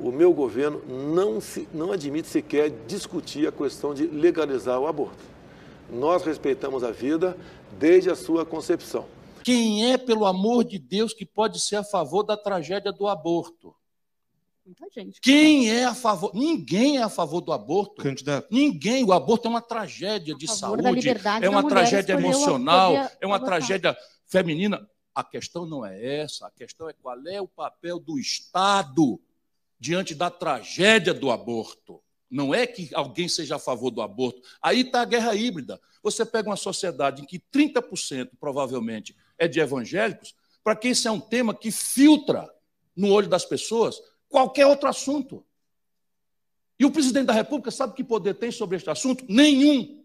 o meu governo não, se, não admite sequer discutir a questão de legalizar o aborto. Nós respeitamos a vida desde a sua concepção. Quem é, pelo amor de Deus, que pode ser a favor da tragédia do aborto? Muita gente. Quem é a favor? Ninguém é a favor do aborto. Candidato. Ninguém. O aborto é uma tragédia de saúde, é uma tragédia emocional, é uma abortar. tragédia feminina. A questão não é essa. A questão é qual é o papel do Estado diante da tragédia do aborto. Não é que alguém seja a favor do aborto. Aí está a guerra híbrida. Você pega uma sociedade em que 30% provavelmente é de evangélicos, para que isso é um tema que filtra no olho das pessoas qualquer outro assunto. E o presidente da República sabe que poder tem sobre este assunto? Nenhum.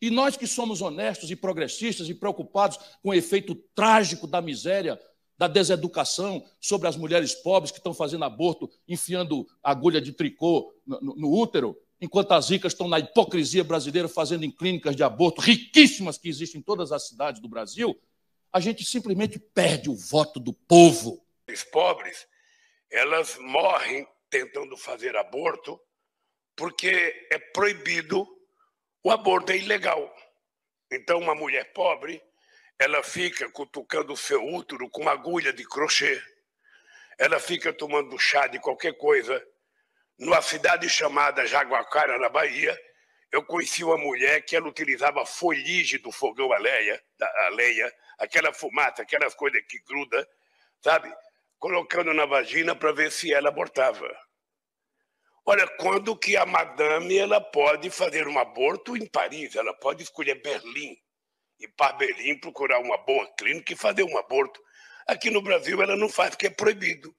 E nós que somos honestos e progressistas e preocupados com o efeito trágico da miséria da deseducação sobre as mulheres pobres que estão fazendo aborto, enfiando agulha de tricô no, no, no útero, enquanto as ricas estão na hipocrisia brasileira fazendo em clínicas de aborto riquíssimas que existem em todas as cidades do Brasil, a gente simplesmente perde o voto do povo. As pobres, elas morrem tentando fazer aborto porque é proibido, o aborto é ilegal. Então, uma mulher pobre ela fica cutucando o seu útero com agulha de crochê. Ela fica tomando chá de qualquer coisa. Numa cidade chamada Jaguacara, na Bahia, eu conheci uma mulher que ela utilizava folhige do fogão aleia, lenha, aquela fumaça, aquelas coisas que gruda, sabe? Colocando na vagina para ver se ela abortava. Olha, quando que a madame ela pode fazer um aborto em Paris, ela pode escolher Berlim, e para procurar uma boa clínica e fazer um aborto. Aqui no Brasil ela não faz porque é proibido,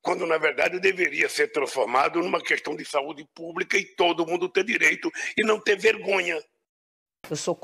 quando na verdade deveria ser transformado numa questão de saúde pública e todo mundo ter direito e não ter vergonha. Eu sou